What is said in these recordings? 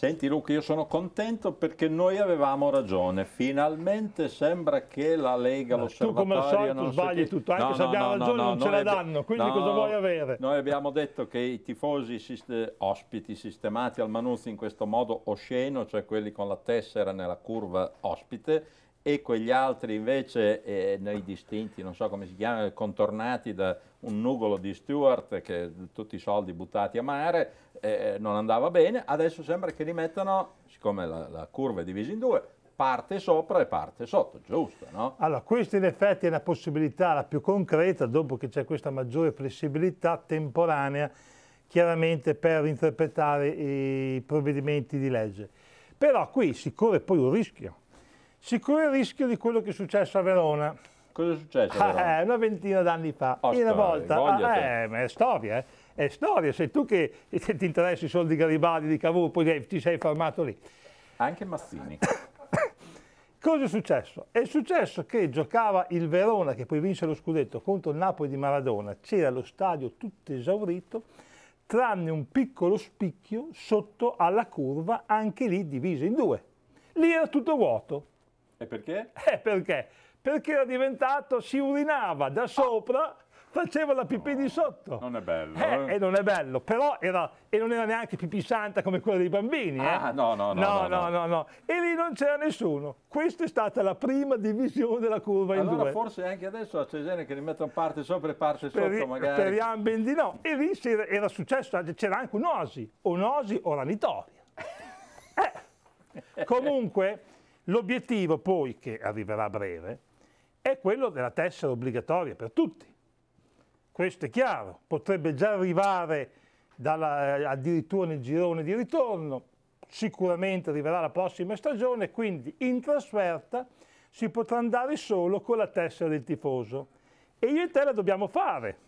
Senti Luca, io sono contento perché noi avevamo ragione. Finalmente sembra che la Lega lo Tu come al solito sbagli so tutto, anche no, se no, abbiamo no, ragione non ce la danno, quindi cosa vuoi avere? Noi abbiamo detto che i tifosi sist ospiti sistemati al Manuzzi in questo modo osceno, cioè quelli con la tessera nella curva ospite, e quegli altri invece, eh, noi distinti, non so come si chiamano, contornati da un nugolo di Stewart che tutti i soldi buttati a mare, eh, non andava bene, adesso sembra che li mettano, siccome la, la curva è divisa in due, parte sopra e parte sotto, giusto? No? Allora, questa in effetti è la possibilità la più concreta, dopo che c'è questa maggiore flessibilità temporanea, chiaramente per interpretare i provvedimenti di legge. Però qui si corre poi un rischio, Siccome il rischio di quello che è successo a Verona. Cosa è successo? Ah, eh, una ventina d'anni fa. Oh, una volta. Ah, eh, ma è storia, eh. È storia. Sei tu che ti interessi solo di Garibaldi, di Cavour, poi ti sei fermato lì. Anche Massini. Cosa è successo? È successo che giocava il Verona, che poi vinse lo scudetto, contro il Napoli di Maradona. C'era lo stadio tutto esaurito, tranne un piccolo spicchio sotto alla curva, anche lì diviso in due. Lì era tutto vuoto. E perché? Eh, perché? Perché era diventato, si urinava da sopra, faceva la pipì no, di sotto. Non è bello. Eh, eh. E non è bello, però era, e non era neanche pipì santa come quella dei bambini. Eh. Ah, eh. no, no, no, no, no, no, no, E lì non c'era nessuno. Questa è stata la prima divisione della curva allora, in due. Allora forse anche adesso a Cesena che ne mettono parte sopra e parte Speri sotto magari. Speriamo ben di no. E lì era, era successo, c'era anche un'osi, un'osi un Osi o Ranitoria. Eh, comunque... L'obiettivo poi, che arriverà a breve, è quello della tessera obbligatoria per tutti. Questo è chiaro, potrebbe già arrivare dalla, eh, addirittura nel girone di ritorno, sicuramente arriverà la prossima stagione, quindi in trasferta si potrà andare solo con la tessera del tifoso. E io e te la dobbiamo fare.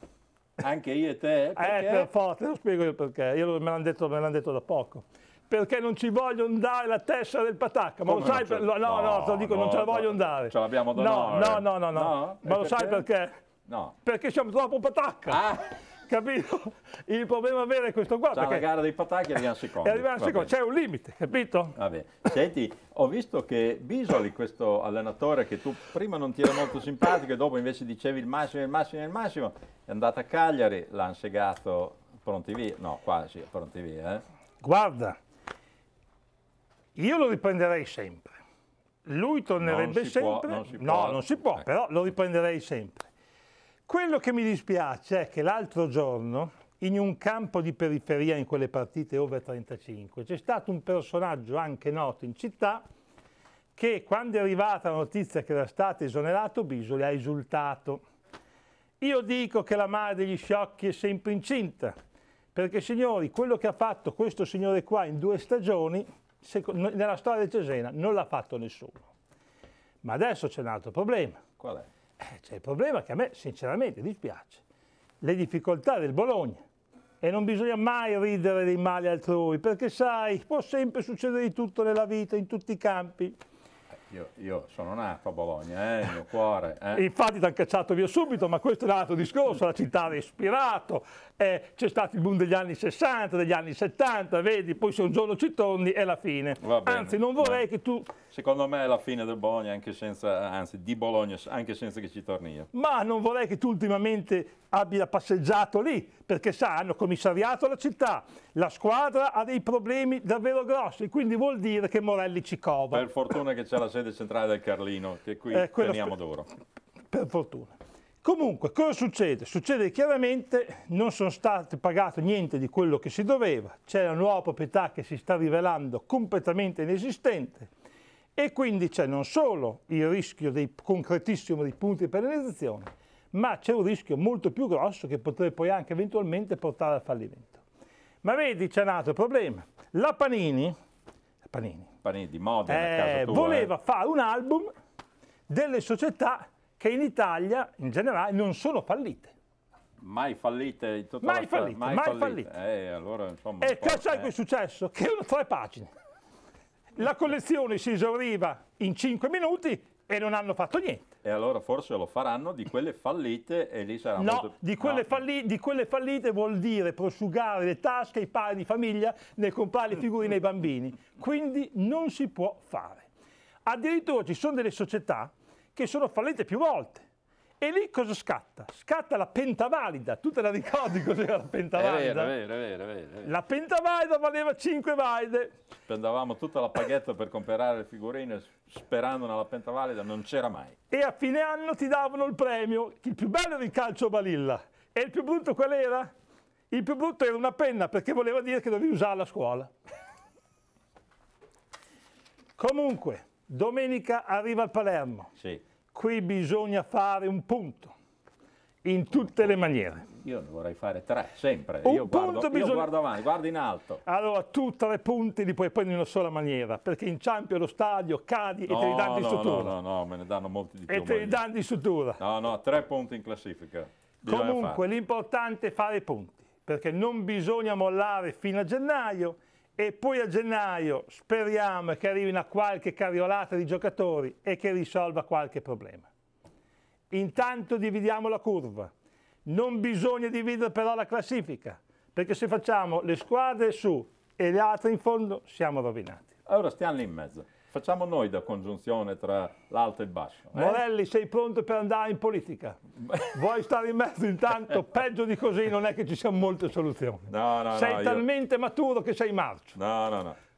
Anche io e te? Eh, perché? Eh, per forza, te lo spiego io perché, io me l'hanno detto, detto da poco perché non ci vogliono dare la testa del patacca. Ma Come lo sai per... no, no, no, te lo dico, no, non ce la vogliono dare. Ce l'abbiamo da no, no, no, no, no, Ma lo perché? sai perché? No. Perché siamo troppo patacca. Ah. Capito? Il problema vero è questo qua. C'è cioè, la gara dei patacchi e arriviamo secondo. E arriviamo secondo, c'è un limite, capito? Vabbè. Senti, ho visto che Bisoli, questo allenatore che tu prima non ti era molto simpatico e dopo invece dicevi il massimo, il massimo, il massimo, è andato a Cagliari, l'ha segato pronti via, no quasi pronti via. Eh? Guarda, io lo riprenderei sempre. Lui tornerebbe sempre. Può, non no, non si può, ecco. però lo riprenderei sempre. Quello che mi dispiace è che l'altro giorno, in un campo di periferia in quelle partite over 35, c'è stato un personaggio anche noto in città che quando è arrivata la notizia che era stato esonerato Bisoli ha esultato. Io dico che la madre degli sciocchi è sempre incinta, perché signori, quello che ha fatto questo signore qua in due stagioni nella storia di Cesena non l'ha fatto nessuno. Ma adesso c'è un altro problema. Qual è? Eh, c'è il problema che a me sinceramente dispiace. Le difficoltà del Bologna. E non bisogna mai ridere dei mali altrui, perché sai, può sempre succedere di tutto nella vita, in tutti i campi. Io, io, sono nato a Bologna, eh, il mio cuore. Eh. Infatti ti hanno cacciato via subito, ma questo è un altro discorso, la città ha respirato, eh, c'è stato il boom degli anni 60, degli anni 70, vedi, poi se un giorno ci torni è la fine. Anzi, non vorrei che tu... Secondo me è la fine del Bologna, anche senza, anzi di Bologna, anche senza che ci torni io. Ma non vorrei che tu ultimamente abbia passeggiato lì, perché sa, hanno commissariato la città, la squadra ha dei problemi davvero grossi, quindi vuol dire che Morelli ci cova. Per fortuna che c'è la sede centrale del Carlino, che qui eh, teniamo d'oro. Per fortuna. Comunque, cosa succede? Succede che chiaramente non sono stati pagati niente di quello che si doveva, c'è la nuova proprietà che si sta rivelando completamente inesistente e quindi c'è non solo il rischio dei, concretissimo dei punti di penalizzazione, ma c'è un rischio molto più grosso che potrebbe poi anche eventualmente portare al fallimento. Ma vedi, c'è un altro problema. La Panini, Panini, Panini di moda, eh, tua, voleva eh. fare un album delle società che in Italia in generale non sono fallite. Mai fallite in tutta mai la fallite, mai, mai fallite. fallite. Eh, allora, insomma, e che sai eh. è successo? Che erano tre pagine. La collezione si esauriva in cinque minuti e non hanno fatto niente. E allora forse lo faranno di quelle fallite e lì sarà no, molto... Di quelle, no. falli... di quelle fallite vuol dire prosciugare le tasche ai pari di famiglia nel comprare le figurine ai bambini. Quindi non si può fare. Addirittura ci sono delle società che sono fallite più volte e lì cosa scatta? Scatta la pentavalida, tu te la ricordi cos'era la pentavalida? È vero, è vero, è vero, La pentavalida valeva 5 valide. Spendavamo tutta la paghetta per comprare le figurine sperando nella pentavalida, non c'era mai. E a fine anno ti davano il premio, il più bello era calcio balilla. E il più brutto qual era? Il più brutto era una penna perché voleva dire che dovevi usarla a scuola. Comunque, domenica arriva il Palermo. Sì qui bisogna fare un punto, in tutte le maniere. Io ne vorrei fare tre, sempre. Un io, guardo, bisogna... io guardo avanti, guardo in alto. Allora, tu tre punti li puoi prendere in una sola maniera, perché in Champions lo stadio cadi no, e te li danno di no, sutura. No, no, no, me ne danno molti di più. E te li danno di sutura. No, no, tre punti in classifica. Bisogna Comunque, l'importante è fare i punti, perché non bisogna mollare fino a gennaio, e poi a gennaio speriamo che arrivino qualche carriolata di giocatori e che risolva qualche problema. Intanto dividiamo la curva. Non bisogna dividere però la classifica, perché se facciamo le squadre su e le altre in fondo siamo rovinati. Allora stiamo lì in mezzo. Facciamo noi da congiunzione tra l'alto e il basso. Eh? Morelli, sei pronto per andare in politica? Vuoi stare in mezzo intanto? Peggio di così non è che ci siano molte soluzioni. No, no, sei no, talmente io... maturo che sei marcio. No, no, no.